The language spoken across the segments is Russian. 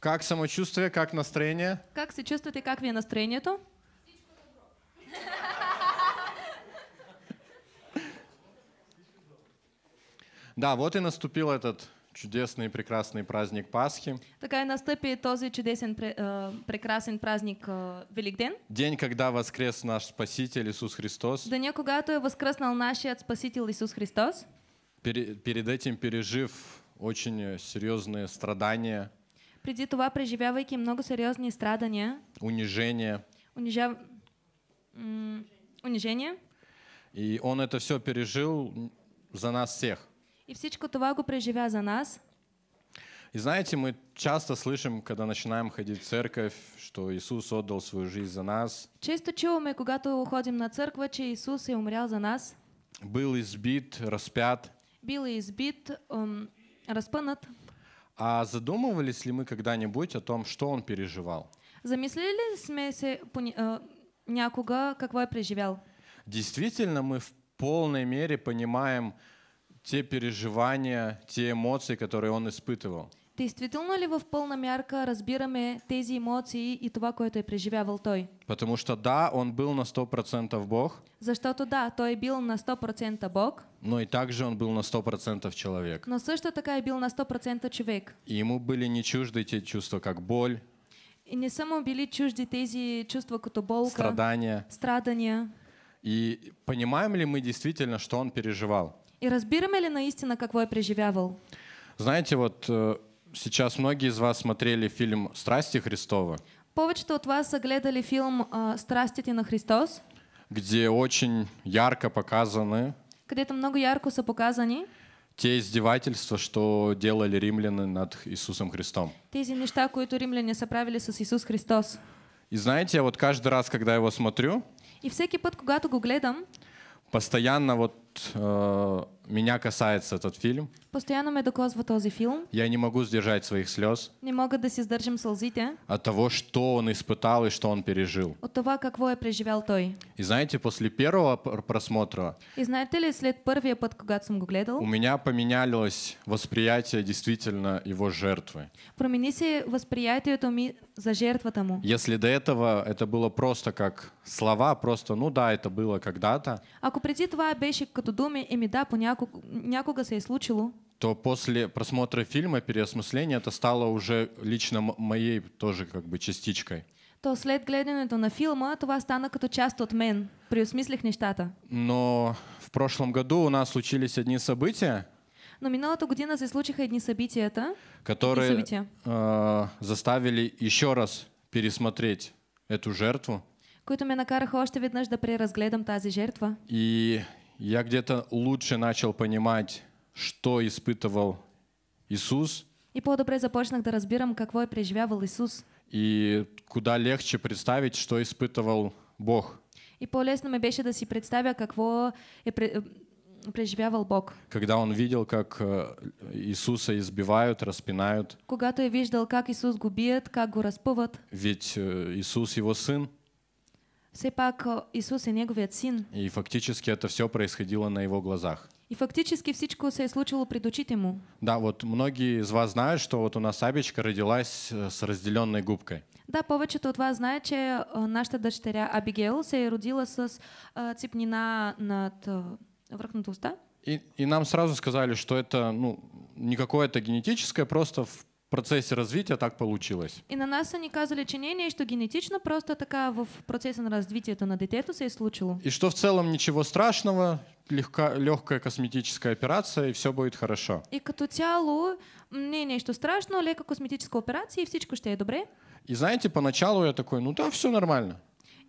Как самочувствие, как настроение? Как се чувствуете, как ви е настроението? Да, вот и наступил этот чудесный и прекрасный праздник Пасхи. Така и настъпи този чудесен, э, прекрасен праздник э, Великден. День, когда воскрес наш Спаситель Иисус Христос. Деня, когато е възкръснал нашият Спасител Иисус Христос. Перед, перед этим пережив очень серьезные страдания. Преди това, преживявайки много сериозни страдания. Унижение. Унижав... Унижение. И он это все пережил за нас всех. И всичко това го преживя за нас. И знаете, мы часто слышим, когда начинаем ходить в церковь, что Иисус отдал свою жизнь за нас. Често чуваме, когато уходим на церковь, че Иисус и умрял за нас. Был избит, распят. Был избит, эм, разпънат. А задумывались ли мы когда-нибудь о том, что он переживал? Замислили сме э, э, се някога какво е преживял? Действительно, мы в полной мере понимаем те переживания, те эмоции, которые он испытывал. Действительно ли вы в полном ярко разбираме тези эмоции и това, което е преживявал той? Потому что да, он был на 100% Бог. За что то да, то и был на 100% Бог. Но и также он был на 100% человек. Но също что такая был на 100% человек. И ему были не чужды те чувства, как боль. И не само били чужды тези чувства, като болка. Страдания. Страдания. И понимаем ли мы действительно, что он переживал? И разбираем ли наистина, какво е преживявал? Знаете, вот э, Сейчас многие из вас смотрели фильм «Страсти Христова». Повечето от вас гледали фильм э, «Страстите на Христос», где очень ярко показаны където много ярко са показани те издевательства, что делали римляне над Иисусом Христом. Тези неща, които римляне соправили правили с Иисус Христос. И знаете, я вот каждый раз, когда его смотрю, и всякий път, когато го гледам, постоянно вот э, меня касается этот фильм. Постоянно ме докосва този филм. Я не могу сдержать своих слез. Не могу да си сдържам сълзите. От того, что он испытал и что он пережил. От того, как е преживял той. И знаете, после первого просмотра... И знаете ли, след първия под когато съм го гледал... У меня поменялось восприятие действительно его жертвы. Промени се възприятието ми за жертва тому? Если до этого это было просто как слова, просто, ну да, это было когда-то. Ако преди това беше като думи, еми да, понякога, някога се е случило. То после просмотра фильма переосмысление это стало уже лично моей тоже как бы частичкой. То след глядя на то филма това как като част от мен. Преосмислих нещата. Но в прошлом году у нас случились одни события, но то година се случиха едни събитията, которые события събития, э, заставили еще раз пересмотреть эту жертву. Които ме накараха още веднъж да преразгледам тази жертва. И я где-то лучше начал понимать, что испытывал Иисус. И по-добре започнах да разбирам, какво е преживявал Иисус. И куда легче представить, что испытывал Бог. И по-лесно ми беше да си представя какво е э, преживявал Бог. Когда он видел, как э, Иисуса избивают, распинают. Когато е виждал как Иисус го как го разпъват. Ведь э, Иисус его сын. Все пак э, Иисус е неговият И фактически это все происходило на его глазах. И фактически всичко се е случило пред ему. Да, вот многие из вас знают, что вот у нас Абечка родилась э, с разделенной губкой. Да, повече от вас знае, че э, нашата дъщеря Абигейл се родила с цепнина над връхната уста. И, и нам сразу сказали, что это ну, не какое-то генетическое, просто в процессе развития так получилось. И на нас они казали, че что генетично, просто така в процессе на это на детету се случило. И что в целом ничего страшного, легка, легкая косметическая операция, и все будет хорошо. И като тяло не нечто страшного, легкая косметическая операция, и всичко что я добре. И знаете, поначалу я такой, ну да, все нормально.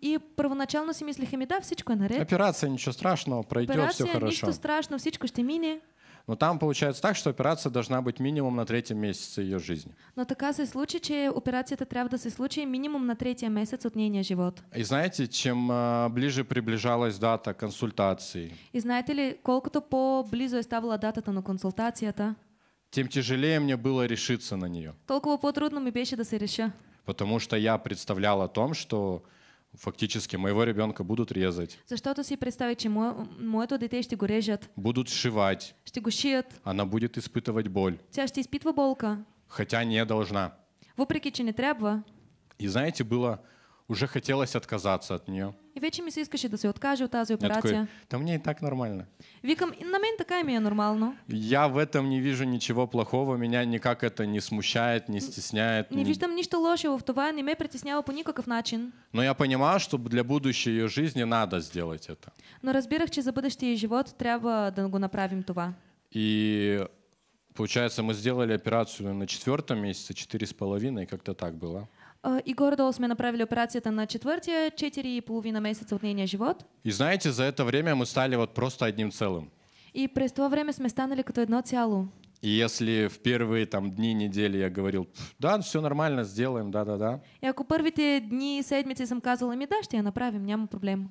И первоначально си мислих, да, все всичко е наред. Операция, ничего страшного, пройдет, Операция, все хорошо. Операция, ничего страшного, всичко ще мине. Но там получается так, что операция должна быть минимум на третьем месяце ее жизни. Но така се случи, че это трябва да се минимум на третия месец от нейния живот. И знаете, чем а, ближе приближалась дата консультации? И знаете ли, колкото по-близо ставила дата датата на консултацията, тем тяжелее мне было решиться на нее. Толково по трудному и беше да се реша. Потому что я представлял о том, что Фактически моего ребенка будут резать. Защото си представи, че мое, моето дете детей го режет? Будут сшивать. Ще го шият. Она будет испытывать боль. Тя ще изпитва болка. Хотя не должна. Вопреки че не трябва. И знаете, было уже хотелось отказаться от нее. И вече ми се искаше да се откаже от тази операция. Я такой, да мне и так нормально. Викам, на мен така и ми е нормално. Я в этом не вижу ничего плохого, меня никак это не смущает, не стесняет. Не ни... виждам нищо лошо в това, не ме притеснява по никакъв начин. Но я понимаю, что для будущей ее жизни надо сделать это. Но разбирах, че за бъдещия живот трябва да го направим това. И Получается, мы сделали операцию на четвертом месяце, четыре с половиной, как-то так было. И а, Гордол мы направили операцията на четыре и 4,5 месяца от нейния живот. И знаете, за это время мы стали вот просто одним целым. И през това время мы станали как едно цяло. И если в первые там дни, недели я говорил, да, все нормально, сделаем, да-да-да. И ако первые дни, седмици съм казала, ми да, ще я направим, няма проблем.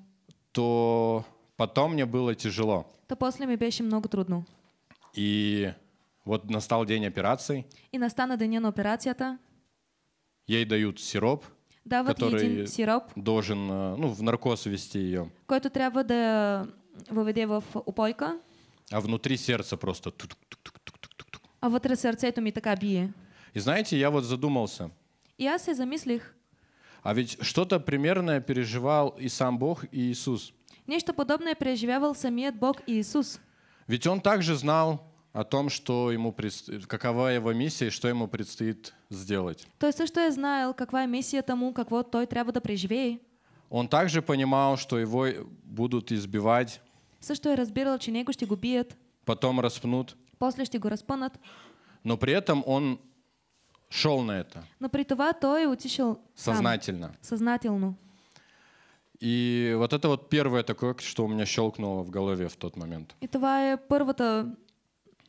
То потом мне было тяжело. То после мне беше много трудно. И вот настал день операции. И настана день на то. Ей дают сироп, да, который сироп. должен э, ну, в наркоз ввести ее. Който трябва да въведе в упойка. А внутри сердца просто. Тук -тук -тук -тук -тук -тук. А вътре сърцето ми така бие. И знаете, я вот задумался. И я се замислих. А ведь что-то примерное переживал и сам Бог, и Иисус. Нечто подобное переживал самият Бог и Иисус. Ведь он также знал, о том, что ему предстоит, какова его миссия и что ему предстоит сделать. То есть, что я знал, какова миссия тому, как вот той треба да преживее. Он также понимал, что его будут избивать. что я разбирал, че него ще го Потом распнут. После что его распнут. Но при этом он шел на это. Но при това той отишел сознательно. Там, сознательно. И вот это вот первое такое, что у меня щелкнуло в голове в тот момент. И твоя первая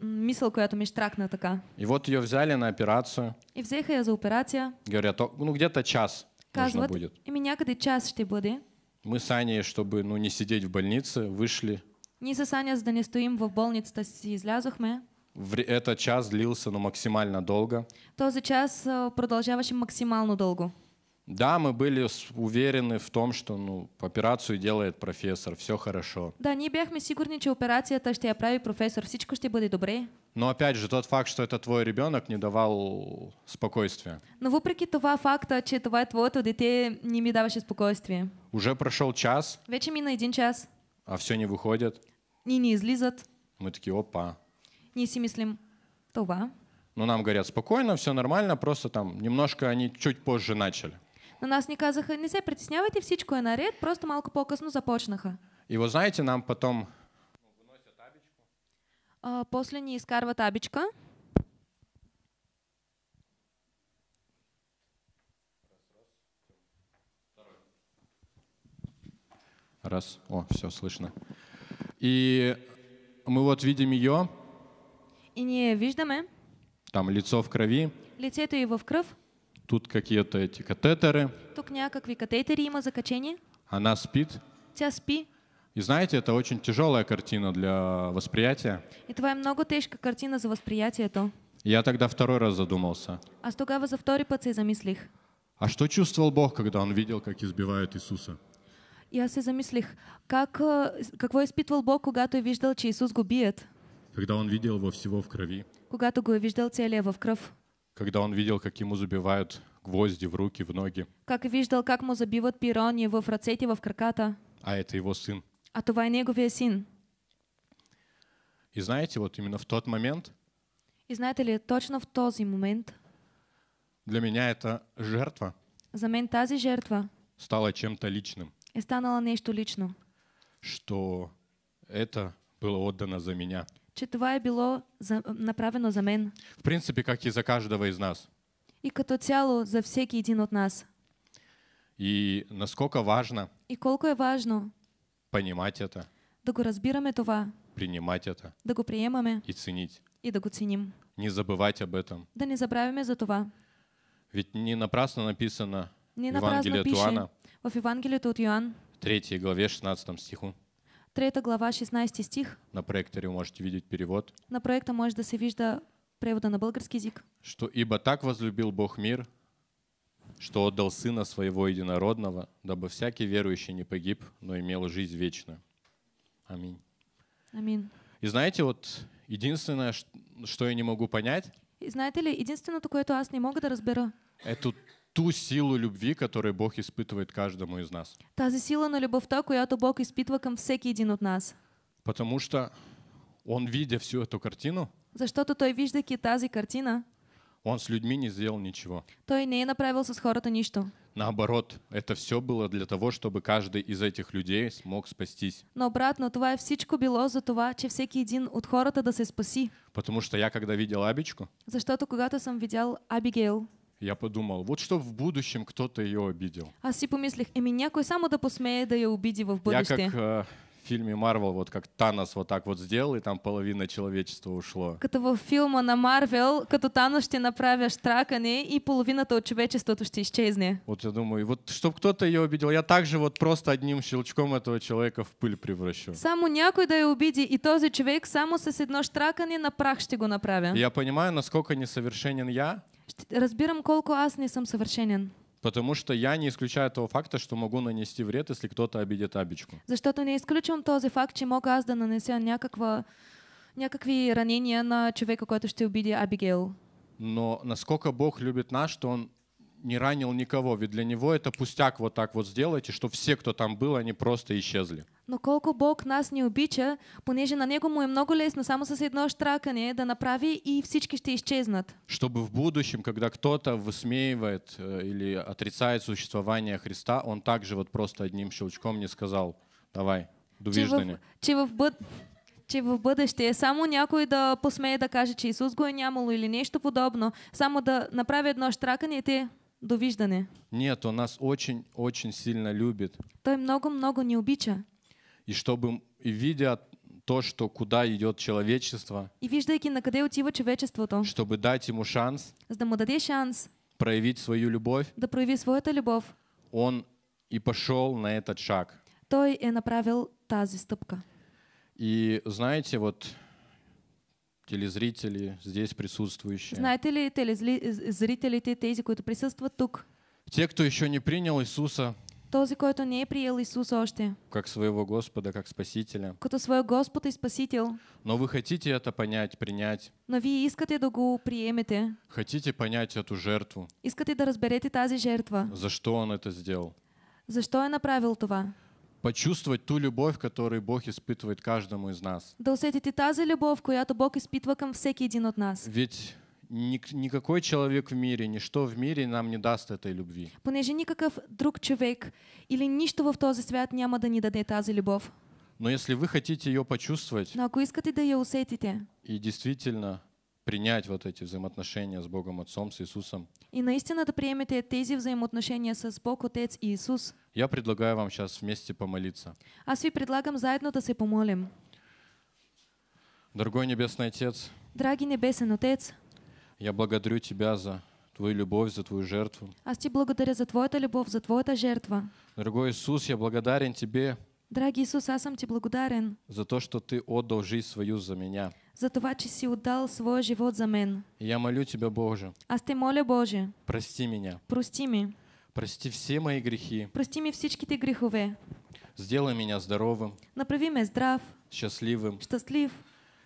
мисълкоято ми штракна така. И вот ее взяли на операцию. И взеха я за операция. Говорят, ну где-то час Казват, нужно будет. И Ими някъде час ще бъде. Мы с Аней, чтобы ну, не сидеть в больнице, вышли. Ние с Аня, за да не стоим в болницата, си излязохме. Этот час длился ну, максимально долго. Този час а, продължаваше максимално дълго. Да, мы были уверены в том, что ну, операцию делает профессор, все хорошо. Да, ние бяхме сигурни, операция то, что я прави професор, всичко что бъде добре. Но опять же, тот факт, что это твой ребенок, не давал спокойствия. Но вопреки това факта, что това твой твоето дете, не ми даваше спокойствие. Уже прошел час. Вече на один час. А все не выходит. ни не излизат. Мы такие, опа. Ние си мислим, това. Но нам говорят, спокойно, все нормально, просто там немножко они чуть позже начали. На нас не казаха, не се притеснявайте, всичко е наред, просто малко по-късно ну, започнаха. И вот знаете, нам потом А, после ни изкарват абичка. Раз. О, все слышно. И мы вот видим ее. И не видим. Там лицо в крови. Лицето его в кровь. Тут какие-то эти катетеры. Тук някакви катетери има закачение. Она спит. Тя спи. И знаете, это очень тяжелая картина для восприятия. И твоя много тежка картина за восприятие то. Я тогда второй раз задумался. А с тогава за второй път се замислих. А что чувствовал Бог, когда он видел, как избивают Иисуса? Я се замислих, как, а, какво испытывал Бог, когда е виждал, че Иисус губит? Когда он видел его всего в крови. Когато го е виждал целия в кръв когда он видел, как ему забивают гвозди в руки, в ноги. Как видел, как му забиват пирони в ръцете, в краката. А это его сын. А това е неговия син. И знаете, вот именно в тот момент... И знаете ли, точно в този момент... Для меня это жертва... За мен тази жертва... Стала чем-то личным. И станала нечто лично. Что это было отдано за меня че това е за, направено за мен. В принципе, как и за каждого из нас. И като цяло за всеки един от нас. И насколько важно и колко е важно понимать это, да го разбираме това, принимать это, да го приемаме и ценить, и да го ценим. Не забывать об этом. Да не забравяме за това. Ведь не напрасно написано не напрасно Евангелие пише, Туана, в Евангелието от Иоанн, 3 главе 16 стиху, 3 глава, 16 стих. На проекторе вы можете видеть перевод. На проекторе може да се вижда превода на български язык. Что ибо так возлюбил Бог мир, что отдал Сына Своего Единородного, дабы всякий верующий не погиб, но имел жизнь вечную. Аминь. Аминь. И знаете, вот единственное, что я не могу понять. И знаете ли, единственное, което аз не мога да разбера. Эту ту силу любви, которую Бог испытывает каждому из нас. Та же сила на любовь любовта, която Бог изпитва към всеки един от нас. Потому что он, видя всю эту картину, За что то той виждайки тази картина, он с людьми не сделал ничего. Той не направился с хорота ничто. Наоборот, это все было для того, чтобы каждый из этих людей смог спастись. Но обратно, това е всичко било за това, че всякий един от хората да се спаси. Потому что я когда видел Абичку, За что то когда когато сам видел Абигейл, я подумал, вот что в будущем кто-то ее обидел. Аз си типа помислих, «Э, меня кой само да посмее да я обиди в бъдеще. Я как э, в фильме Марвел, вот как Танос вот так вот сделал, и там половина человечества ушло. Като в филма на Марвел, като Танос ще направишь штракане, и половината от човечеството ще исчезнет. Вот я думаю, вот чтобы кто-то ее обидел, я также вот просто одним щелчком этого человека в пыль превращу. Саму някой да ее обиди, и тот же человек само с едно штракане на прах ще го направя. я понимаю, насколько несовершенен я, Разбираем, колко аз не сам совершенен. Потому что я не исключаю того факта, что могу нанести вред, если кто-то обидит абичку. За что-то не изключвам този факт, че мога аз да нанеся някаква, някакви ранения на человека, който ще обиди Абигейл. Но насколько Бог любит нас, что Он не ранил никого, ведь для него это пустяк вот так вот сделать, и что все, кто там был, они просто исчезли. Но колко Бог нас не обича, понеже на него му е много лесно само с едно штракане да направи и всички ще изчезнат. Чтобы в будущем, когда кто-то высмеивает э, или отрицает существование Христа, он также вот просто одним щелчком не сказал, давай, довиждане. Че в, че в бъд че в бъдеще само някой да посмее да каже, че Исус го е нямало или нещо подобно, само да направи едно штракане и те довиждане. Нет, он нас очень-очень сильно любит. Той много-много не обича. И чтобы, и видя то, что куда идет человечество, и виждайки на къде отива човечеството, чтобы дать ему шанс, за да му даде шанс, проявить свою любовь, да прояви своята любовь, он и пошел на этот шаг. Той е направил тази стъпка. И знаете, вот телезрители, здесь присутствующие. Знаете ли телезрители э, тези, които присъстват тук? Те, кто еще не принял Иисуса, този, който не е приел Исус още. Как своего Господа, как Спасителя. Като своя Господ и Спасител. Но вы хотите это понять, принять. Но вие искате да го приемете. Хотите понять эту жертву. Искате да разберете тази жертва. За что он это сделал. за что я направил това? почувствовать ту любовь, которую Бог испытывает каждому из нас. Да усетите тази любовь, която Бог испытва към всеки един от нас. Ведь никакой человек в мире, ничто в мире нам не даст этой любви. Понеже никакой друг человек или ничто в този свят няма да ни даде тази любовь. Но если вы хотите ее почувствовать, но ако искате да я усетите, и действительно принять вот эти взаимоотношения с Богом Отцом, с Иисусом. И наистина да приемете тези взаимоотношения с Бог Отец и Иисус. Я предлагаю вам сейчас вместе помолиться. Аз ви предлагам заедно да се помолим. Дорогой Небесный Отец, Драгий небесный Отец, я благодарю Тебя за Твою любовь, за Твою жертву. Аз Ти благодаря за Твоята любовь, за Твоята жертва. Дорогой Иисус, я благодарен Тебе Дорогой Иисус, я сам Тебе благодарен за то, что Ты отдал жизнь свою за меня за това, че си отдал своя живот за мен. Я молю Тебя, Боже. Аз те моля, Боже. Прости меня. Прости ми. Прости все мои грехи. Прости ми всичките грехове. Сделай меня здоровым. Направи ме здрав. Счастливым. Счастлив.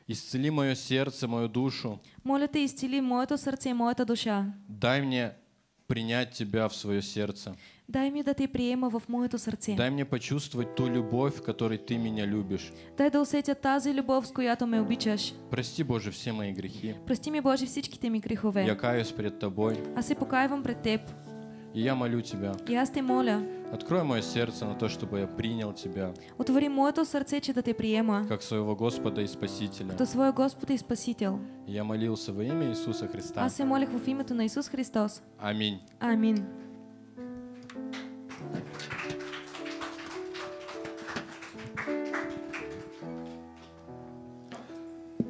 Исцели мое сердце, мою душу. Моля ты исцели моето сердце и моята душа. Дай мне принять Тебя в свое сердце. Дай мне, да ти приема в моето сердце. Дай мне почувствовать ту любовь, которой ты меня любишь. Дай да усетя тази любов, с то ме обичаш. Прости, Боже, все мои грехи. Прости ми, Боже, всичките ми грехове. Я каюсь пред Тобой. Аз се покаявам пред Теб. И я молю Тебя. И аз те моля. Открой мое сердце на то, чтобы я принял Тебя. Отвори моето сърце, че да ты приема. Как своего Господа и Спасителя. Като своя Господа и Спасител. Я молился во имя Иисуса Христа. Аз се молих в името на Иисус Христос. Аминь. Аминь.